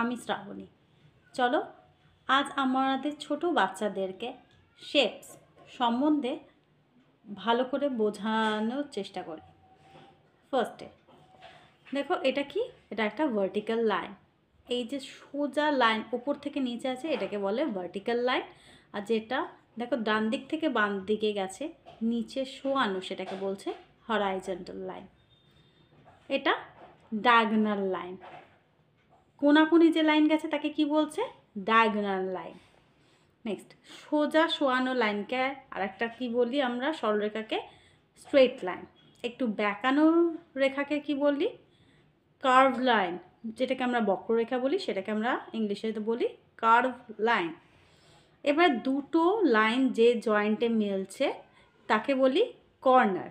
আমি শ্রাবণী চলো আজ আমাদের ছোট বাচ্চাদেরকে শেপস সম্বন্ধে ভালো করে বোঝানোর চেষ্টা করি ফার্স্টে দেখো এটা কি এটা একটা ভার্টিক্যাল লাইন এই যে সোজা লাইন উপর থেকে নিচে আছে এটাকে বলে ভার্টিক্যাল লাইন আর যেটা দেখো ডান দিক থেকে বাম দিকে গেছে নিচে শোয়ানো সেটাকে বলছে হরাইজেন্টাল লাইন এটা ডায়াগনাল লাইন কোনাকুনি যে লাইন গেছে তাকে কি বলছে ডায়াগোনাল লাইন নেক্সট সোজা শোয়ানো লাইনকে আর একটা কী বলি আমরা সরলরেখাকে স্ট্রেট লাইন একটু বেঁকানো রেখাকে কি বলি কার্ভ লাইন যেটাকে আমরা বক্ররেখা বলি সেটাকে আমরা ইংলিশে বলি কার্ভ লাইন এবার দুটো লাইন যে জয়েন্টে মিলছে তাকে বলি corner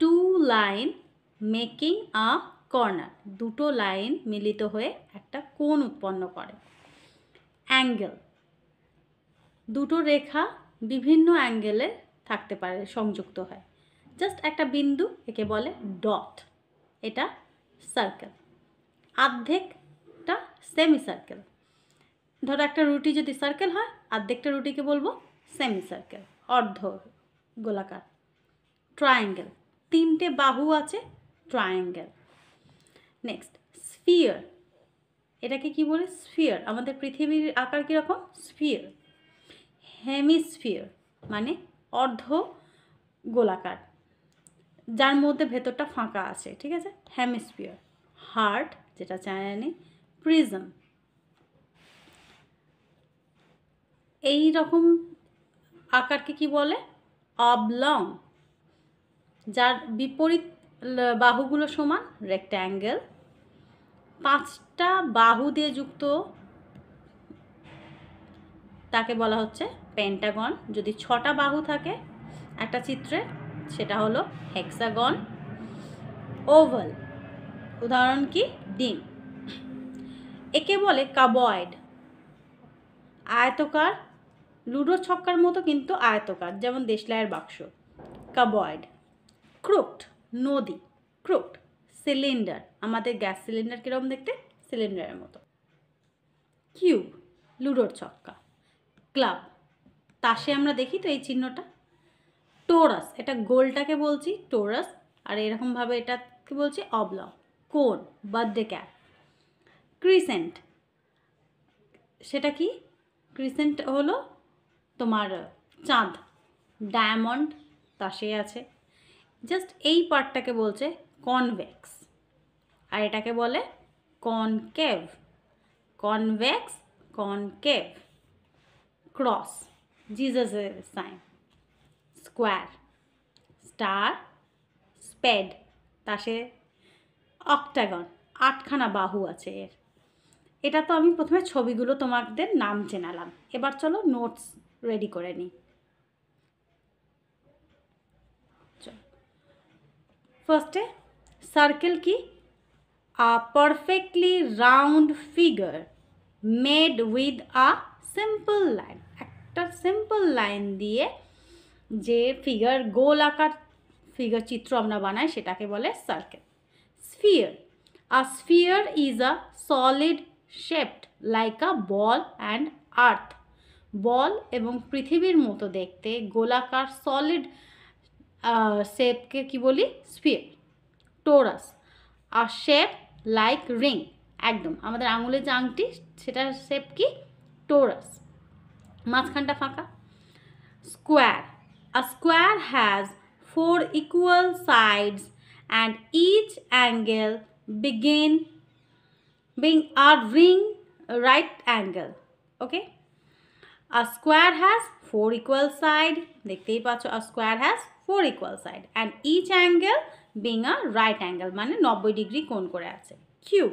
to line making a corner দুটো লাইন মিলিত হয়ে একটা কোণ উৎপন্ন করে অ্যাঙ্গেল দুটো রেখা বিভিন্ন অ্যাঙ্গেলে থাকতে পারে সংযুক্ত হয় জাস্ট একটা বিন্দু একে বলে ডট এটা সার্কেল আর্ধেকটা সেমি সার্কেল ধরো একটা রুটি যদি সার্কেল হয় আর্ধেকটা রুটিকে বলবো সেমি সার্কেল অর্ধ গোলাকার ট্রায়াঙ্গেল তিনটে বাহু আছে ট্রায়াঙ্গেল নেক্সট স্ফিয়ার এটাকে কি বলে স্ফিয়ার আমাদের পৃথিবীর আকার কীরকম স্ফিয়ার হেমিস্ফিয়ার মানে অর্ধ গোলাকার যার মধ্যে ভেতরটা ফাঁকা আছে ঠিক আছে হেমিস্ফিয়ার হার্ট যেটা চায়নি প্রিজম এই রকম আকারকে কি বলে অবলং যার বিপরীত বাহুগুলো সমান রেক্ট্যাঙ্গেল পাঁচটা বাহু দিয়ে যুক্ত তাকে বলা হচ্ছে পেন্টাগন যদি ছটা বাহু থাকে একটা চিত্রে সেটা হলো হেক্সাগন ওভাল উদাহরণ কি ডিম একে বলে কাবয়েড আয়তকার লুডো ছক্কার মতো কিন্তু আয়তকার যেমন দেশলাইয়ের বাক্স কাবয়েড ক্রোক্ট নদী ক্রোক্ট সিলিন্ডার আমাদের গ্যাস সিলিন্ডার কীরকম দেখতে সিলিন্ডারের মতো কিউব লুডোর ছক্কা ক্লাব তাসে আমরা দেখি তো এই চিহ্নটা টোরাস এটা গোলটাকে বলছি টোরাস আর এরকমভাবে এটাকে বলছি অবলং কোন বার্থডে ক্যাপ ক্রিসেন্ট সেটা কি ক্রিসেন্ট হলো তোমার চাঁদ ডায়মন্ড তাসে আছে জাস্ট এই পার্টটাকে বলছে কনভেক্স আর এটাকে বলে কনকেভ কনভেক্স কনকেভ ক্রস জিজাসের সাইন স্কোয়ার স্টার স্পেড তাসে অক্টাগন আটখানা বাহু আছে এর এটা তো আমি প্রথমে ছবিগুলো তোমাদের নাম চেনালাম এবার চলো নোটস রেডি করে নিই ফার্স্টে সার্কেল কি a perfectly round figure made with a simple line একটা সিম্পল লাইন দিয়ে যে ফিগার গোল আকার ফিগার চিত্র আমরা বানাই সেটাকে বলে circle sphere a sphere is a solid shaped like a ball and earth ball এবং পৃথিবীর মতো দেখতে গোলাকার সলিড শেপকে কি বলি স্ফিয়ার টোরাস আর শেপ লাইক রিং একদম আমাদের আঙুলের যে আংটি সেটার শেপ কি টোরাস মাঝখানটা ফাঁকা square a square has four equal sides and each angle begin being আর ring right angle okay a square has four equal side দেখতেই পাচ্ছ a square has four equal side and each angle being a right angle মানে নব্বই degree কোণ করে আছে cube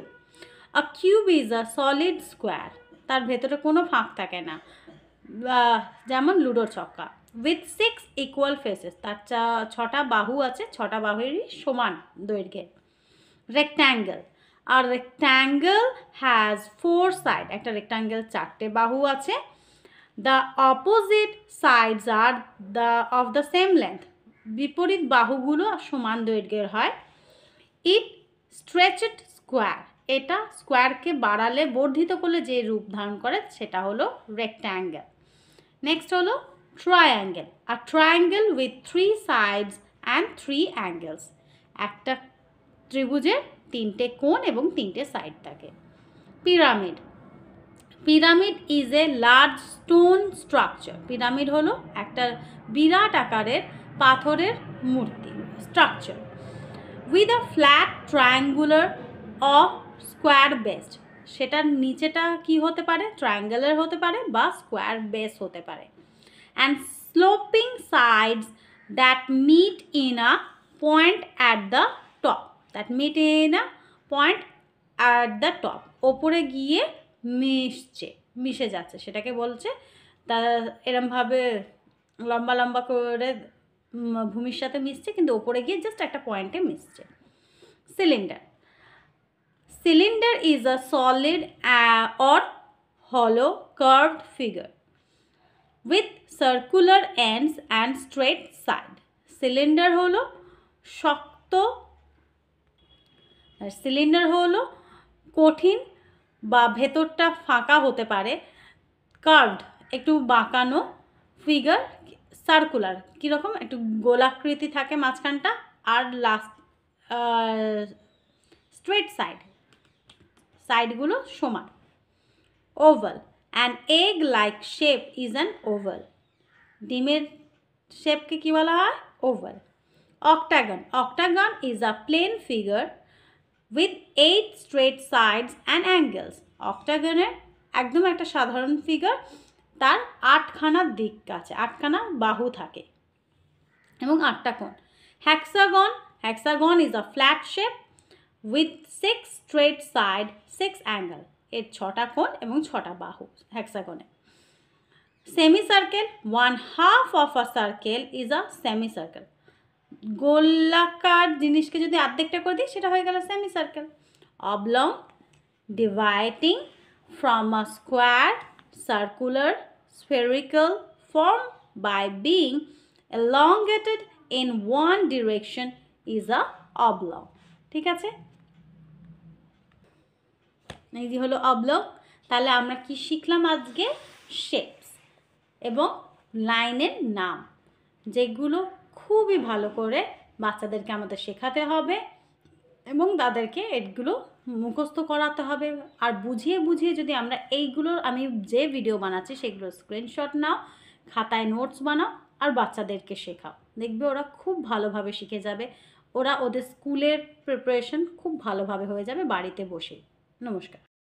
a cube is a solid square তার ভেতরে কোনো ফাঁক থাকে না যেমন লুডোর ছক্কা উইথ সিক্স ইকুয়াল ফেসেস তার ছটা বাহু আছে ছটা বাহুরই সমান দৈর্ঘ্যের রেক্ট্যাঙ্গেল আর রেক্ট্যাঙ্গেল হ্যাজ ফোর সাইড একটা রেক্ট্যাঙ্গেল চারটে বাহু আছে the opposite sides are the of the same length বিপরীত বাহুগুলো সমান দৈর্ঘ্যের হয় ইট স্ট্রেচড স্কোয়ার এটা স্কোয়ারকে বাড়ালে বর্ধিত করলে যে রূপ ধারণ করে সেটা হলো রেক্ট্যাঙ্গেল নেক্সট হলো ট্রায়াঙ্গেল আর triangle with three sides and three angles একটা ত্রিভুজের তিনটে কোণ এবং তিনটে সাইড থাকে pyramid pyramid is a large stone structure pyramid হলো একটা বিরাট আকারের পাথরের মূর্তি structure with a flat triangular of square base সেটার নিচেটা কি হতে পারে ট্রায়াঙ্গেলের হতে পারে বা স্কোয়ার বেস হতে পারে and sloping sides that meet in a point at the top that meet in a point at the top ওপরে গিয়ে মিশছে মিশে যাচ্ছে সেটাকে বলছে তা এরমভাবে লম্বা লম্বা করে ভূমির সাথে মিশছে কিন্তু ওপরে গিয়ে জাস্ট একটা পয়েন্টে মিশছে cylinder cylinder is a solid or হলো curved figure with circular ends and straight side cylinder হলো শক্ত আর সিলিন্ডার হলো কঠিন বা ভেতরটা ফাঁকা হতে পারে কার্ভড একটু বাঁকানো ফিগার সার্কুলার কীরকম একটু গোলাকৃতি থাকে মাঝখানটা আর লাস্ট স্ট্রেট সাইড সাইডগুলো সমান oval an egg like shape is an oval ডিমের শেপকে কী বলা হয় oval octagon octagon is a plane figure with eight straight sides and angles অক্টাগনের একদম একটা সাধারণ ফিগার তার আটখানা দিক আছে আটখানা বাহু থাকে এবং আটটা কোণ hexagon hexagon is a flat shape with six straight side six angle এর ছটা কোণ এবং ছটা বাহু হ্যাক্সাগনে semi circle one half of a circle is a semi circle গোলাকার জিনিসকে যদি আর্ধেকটা করে দিই সেটা হয়ে গেল semi circle oblong dividing from a square circular spherical form by being elongated in one direction is a oblong ঠিক আছে এই যে হলো অবলক তাহলে আমরা কি শিখলাম আজকে শেপস এবং লাইনের নাম যেগুলো খুবই ভালো করে বাচ্চাদেরকে আমাদের শেখাতে হবে এবং তাদেরকে এগুলো মুখস্থ করাতে হবে আর বুঝিয়ে বুঝিয়ে যদি আমরা এইগুলোর আমি যে ভিডিও বানাচ্ছি সেগুলোর স্ক্রিনশট নাও খাতায় নোটস বানাও আর বাচ্চাদেরকে শেখাও দেখবে ওরা খুব ভালোভাবে শিখে যাবে ওরা ওদের স্কুলের প্রিপারেশন খুব ভালোভাবে হয়ে যাবে বাড়িতে বসে নমস্কার